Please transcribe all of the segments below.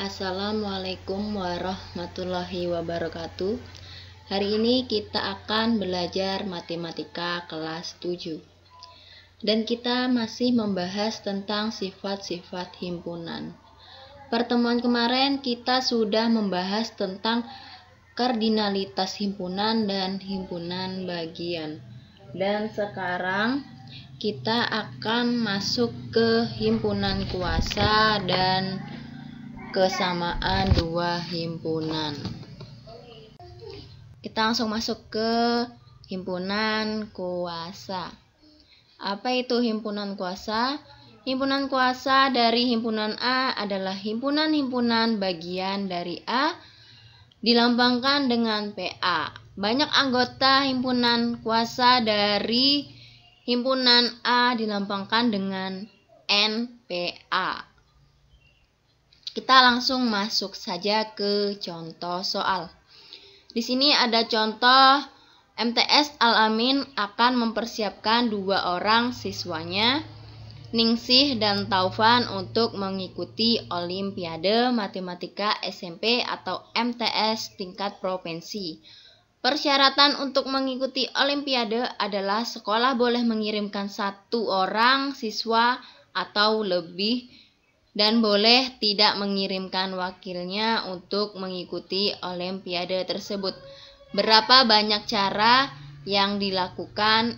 Assalamualaikum warahmatullahi wabarakatuh. Hari ini kita akan belajar matematika kelas 7. Dan kita masih membahas tentang sifat-sifat himpunan. Pertemuan kemarin kita sudah membahas tentang kardinalitas himpunan dan himpunan bagian. Dan sekarang kita akan masuk ke himpunan kuasa dan kesamaan dua himpunan. Kita langsung masuk ke himpunan kuasa. Apa itu himpunan kuasa? Himpunan kuasa dari himpunan A adalah himpunan-himpunan bagian dari A dilambangkan dengan PA. Banyak anggota himpunan kuasa dari himpunan A dilambangkan dengan NPA. Kita langsung masuk saja ke contoh soal. Di sini ada contoh MTS Al-Amin akan mempersiapkan dua orang siswanya, Ningsih dan Taufan untuk mengikuti Olimpiade Matematika SMP atau MTS tingkat provinsi. Persyaratan untuk mengikuti Olimpiade adalah sekolah boleh mengirimkan satu orang siswa atau lebih dan boleh tidak mengirimkan wakilnya untuk mengikuti olimpiade tersebut. Berapa banyak cara yang dilakukan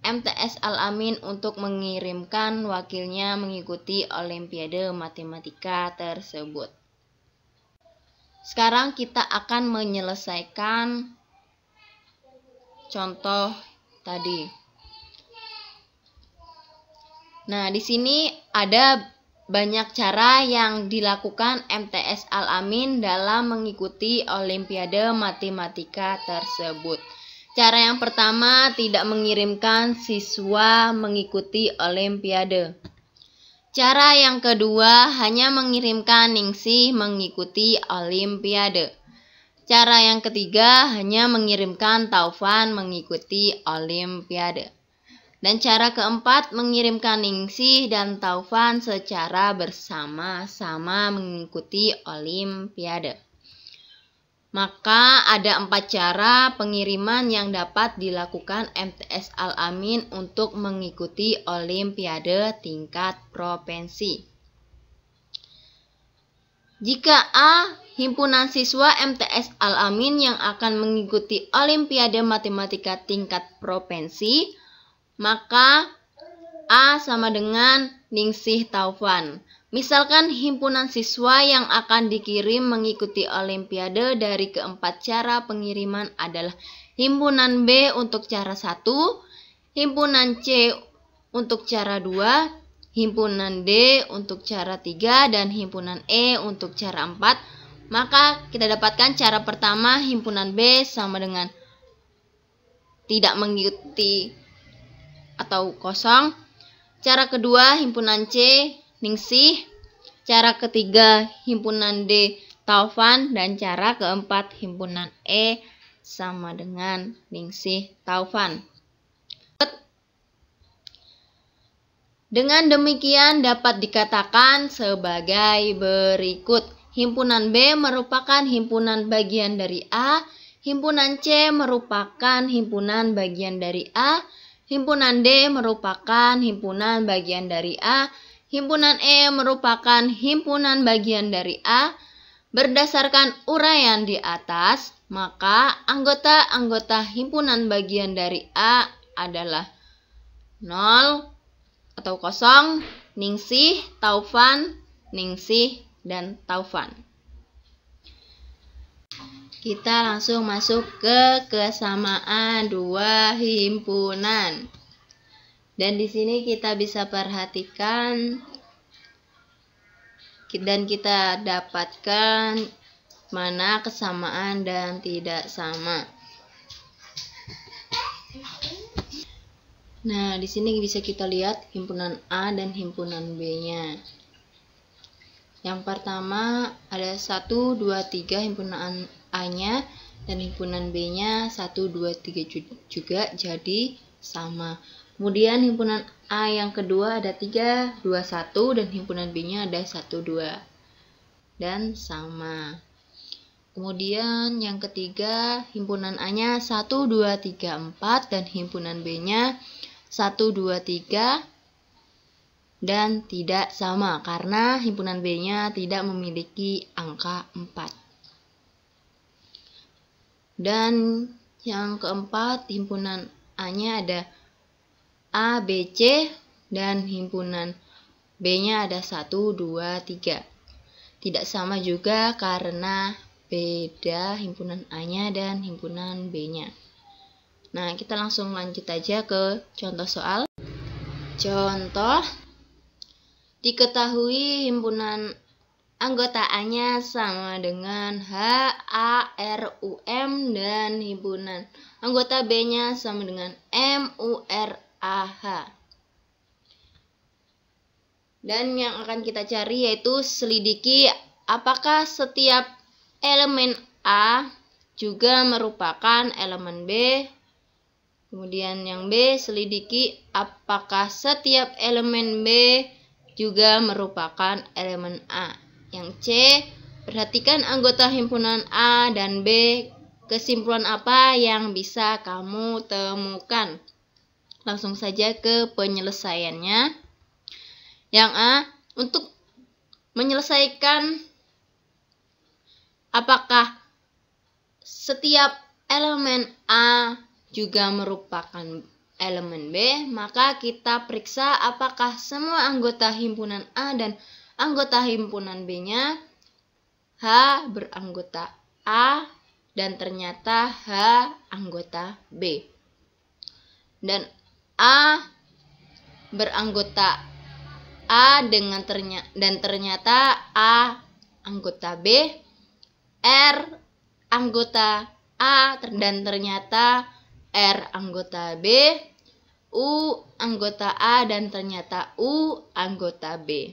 MTS Al-Amin untuk mengirimkan wakilnya mengikuti olimpiade matematika tersebut. Sekarang kita akan menyelesaikan contoh tadi. Nah, di sini ada banyak cara yang dilakukan MTS Al-Amin dalam mengikuti Olimpiade Matematika tersebut. Cara yang pertama, tidak mengirimkan siswa mengikuti Olimpiade. Cara yang kedua, hanya mengirimkan Ningsih mengikuti Olimpiade. Cara yang ketiga, hanya mengirimkan Taufan mengikuti Olimpiade. Dan cara keempat, mengirimkan Ningsih dan Taufan secara bersama-sama mengikuti Olimpiade. Maka ada empat cara pengiriman yang dapat dilakukan MTS Al-Amin untuk mengikuti Olimpiade tingkat provinsi. Jika A, himpunan siswa MTS Al-Amin yang akan mengikuti Olimpiade Matematika tingkat provinsi, maka A sama dengan Ningsih Taufan. Misalkan himpunan siswa yang akan dikirim mengikuti olimpiade dari keempat cara pengiriman adalah himpunan B untuk cara 1, himpunan C untuk cara 2, himpunan D untuk cara 3 dan himpunan E untuk cara 4. Maka kita dapatkan cara pertama himpunan B sama dengan tidak mengikuti atau kosong. Cara kedua, himpunan C, ningsih. Cara ketiga, himpunan D, taufan. Dan cara keempat, himpunan E, sama dengan ningsih taufan. Dengan demikian dapat dikatakan sebagai berikut. Himpunan B merupakan himpunan bagian dari A, himpunan C merupakan himpunan bagian dari A, Himpunan D merupakan himpunan bagian dari A, himpunan E merupakan himpunan bagian dari A. Berdasarkan uraian di atas, maka anggota-anggota himpunan bagian dari A adalah 0 atau 0, Ningsih, Taufan, Ningsih, dan Taufan. Kita langsung masuk ke kesamaan dua himpunan. Dan di sini kita bisa perhatikan dan kita dapatkan mana kesamaan dan tidak sama. Nah, di sini bisa kita lihat himpunan A dan himpunan B-nya. Yang pertama ada 1, 2, 3 himpunan A-nya dan himpunan B-nya 1, 2, 3 juga jadi sama. Kemudian himpunan A yang kedua ada 3, 2, 1 dan himpunan B-nya ada 1, 2 dan sama. Kemudian yang ketiga himpunan A-nya 1, 2, 3, 4 dan himpunan B-nya 1, 2, 3 dan tidak sama karena himpunan B-nya tidak memiliki angka 4. Dan yang keempat, himpunan A-nya ada A, B, C, dan himpunan B-nya ada 1, 2, 3. Tidak sama juga karena beda himpunan A-nya dan himpunan B-nya. Nah, kita langsung lanjut aja ke contoh soal. Contoh Diketahui himpunan anggotaannya sama dengan H, A, R, U, M dan himpunan anggota B-nya sama dengan M, U, R, A, H. Dan yang akan kita cari yaitu selidiki apakah setiap elemen A juga merupakan elemen B. Kemudian yang B selidiki apakah setiap elemen B juga merupakan elemen A. Yang C, perhatikan anggota himpunan A dan B. Kesimpulan apa yang bisa kamu temukan? Langsung saja ke penyelesaiannya. Yang A, untuk menyelesaikan apakah setiap elemen A juga merupakan elemen B, maka kita periksa apakah semua anggota himpunan A dan anggota himpunan B-nya H beranggota A dan ternyata H anggota B. Dan A beranggota A dengan ternyata dan ternyata A anggota B, R anggota A dan ternyata R anggota B, U anggota A dan ternyata U anggota B.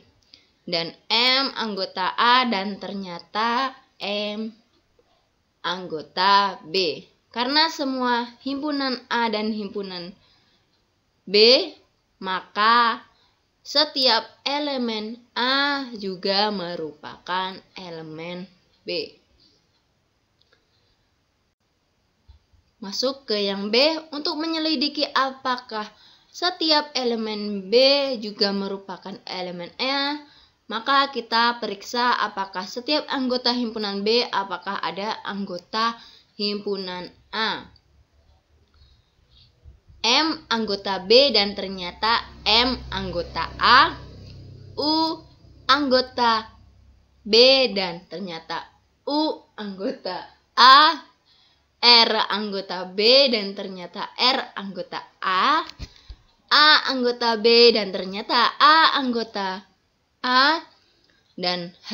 Dan M anggota A dan ternyata M anggota B. Karena semua himpunan A dan himpunan B, maka setiap elemen A juga merupakan elemen B. Masuk ke yang B untuk menyelidiki apakah setiap elemen B juga merupakan elemen E. Maka kita periksa apakah setiap anggota himpunan B apakah ada anggota himpunan A. M anggota B dan ternyata M anggota A, U anggota B dan ternyata U anggota A, R anggota B dan ternyata R anggota A, A anggota B dan ternyata A anggota A, dan H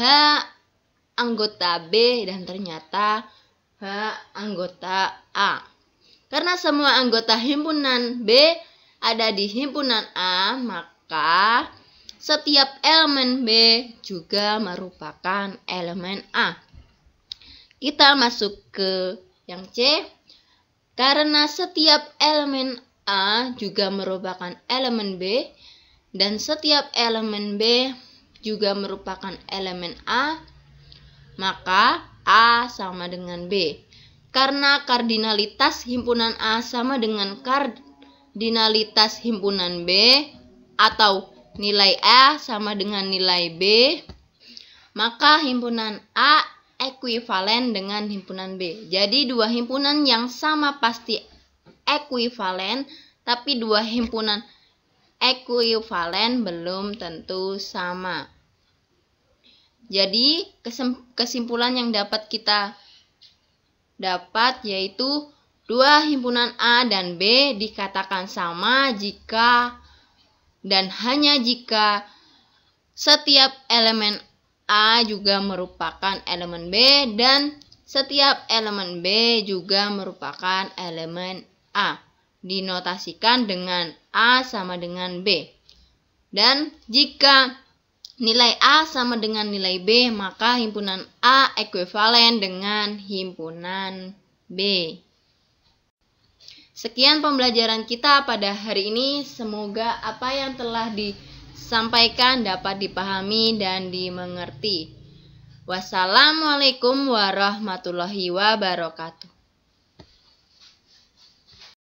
anggota B dan ternyata H anggota A. Karena semua anggota himpunan B ada di himpunan A, maka setiap elemen B juga merupakan elemen A. Kita masuk ke yang C, karena setiap elemen A juga merupakan elemen B dan setiap elemen B juga merupakan elemen A, maka A sama dengan B. Karena kardinalitas himpunan A sama dengan kardinalitas himpunan B atau nilai A sama dengan nilai B, maka himpunan A ekuivalen dengan himpunan B. Jadi dua himpunan yang sama pasti ekuivalen, tapi dua himpunan ekuivalen belum tentu sama. Jadi kesimpulan yang dapat kita dapat yaitu dua himpunan A dan B dikatakan sama jika dan hanya jika setiap elemen A juga merupakan elemen B dan setiap elemen B juga merupakan elemen A. Dinotasikan dengan A sama dengan B. Dan jika nilai A sama dengan nilai B, maka himpunan A ekuivalen dengan himpunan B. Sekian pembelajaran kita pada hari ini. Semoga apa yang telah di sampaikan dapat dipahami dan dimengerti. Wassalamualaikum warahmatullahi wabarakatuh.